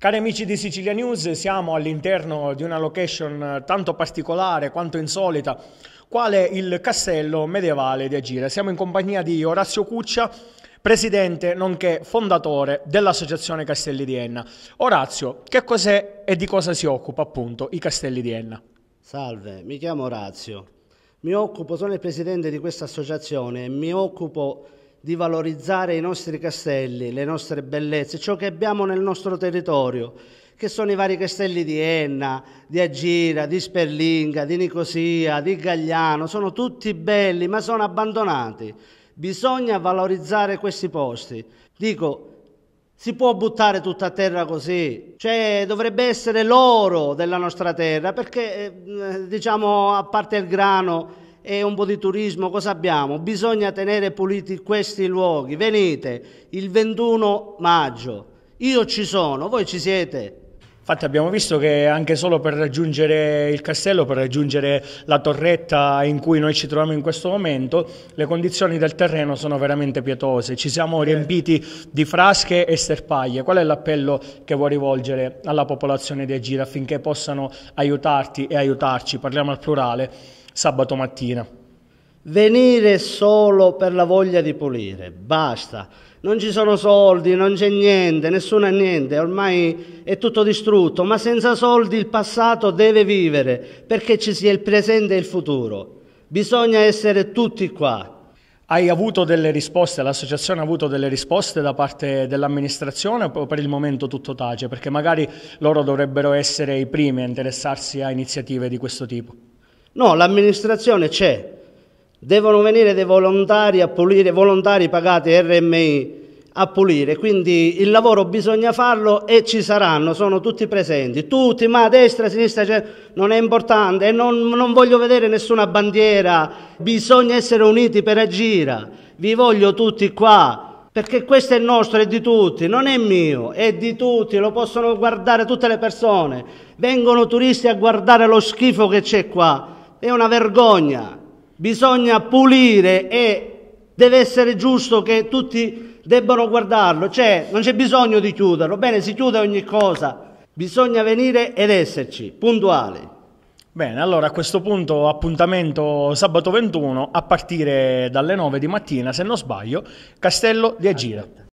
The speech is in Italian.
Cari amici di Sicilia News, siamo all'interno di una location eh, tanto particolare quanto insolita, quale il castello medievale di Agire. Siamo in compagnia di Orazio Cuccia, presidente nonché fondatore dell'Associazione Castelli di Enna. Orazio, che cos'è e di cosa si occupa appunto i Castelli di Enna? Salve, mi chiamo Orazio. Mi occupo, sono il presidente di questa associazione e mi occupo di valorizzare i nostri castelli, le nostre bellezze, ciò che abbiamo nel nostro territorio, che sono i vari castelli di Enna, di Agira, di Sperlinga, di Nicosia, di Gagliano, sono tutti belli ma sono abbandonati. Bisogna valorizzare questi posti. Dico, si può buttare tutta a terra così, cioè dovrebbe essere l'oro della nostra terra, perché eh, diciamo a parte il grano e un po' di turismo, cosa abbiamo? Bisogna tenere puliti questi luoghi. Venite il 21 maggio. Io ci sono, voi ci siete. Infatti abbiamo visto che anche solo per raggiungere il castello, per raggiungere la torretta in cui noi ci troviamo in questo momento, le condizioni del terreno sono veramente pietose. Ci siamo eh. riempiti di frasche e sterpaglie. Qual è l'appello che vuoi rivolgere alla popolazione di Agira affinché possano aiutarti e aiutarci? Parliamo al plurale sabato mattina. Venire solo per la voglia di pulire, basta. Non ci sono soldi, non c'è niente, nessuno ha niente, ormai è tutto distrutto, ma senza soldi il passato deve vivere perché ci sia il presente e il futuro. Bisogna essere tutti qua. Hai avuto delle risposte, l'associazione ha avuto delle risposte da parte dell'amministrazione o per il momento tutto tace? Perché magari loro dovrebbero essere i primi a interessarsi a iniziative di questo tipo. No, l'amministrazione c'è. Devono venire dei volontari a pulire, volontari pagati RMI a pulire, quindi il lavoro bisogna farlo e ci saranno, sono tutti presenti, tutti, ma a destra, a sinistra, cioè, non è importante e non, non voglio vedere nessuna bandiera, bisogna essere uniti per agire, vi voglio tutti qua, perché questo è nostro, è di tutti, non è mio, è di tutti, lo possono guardare tutte le persone. Vengono turisti a guardare lo schifo che c'è qua è una vergogna, bisogna pulire e deve essere giusto che tutti debbano guardarlo, cioè non c'è bisogno di chiuderlo, bene si chiude ogni cosa, bisogna venire ed esserci, puntuali. Bene, allora a questo punto appuntamento sabato 21 a partire dalle 9 di mattina, se non sbaglio, Castello di Agira.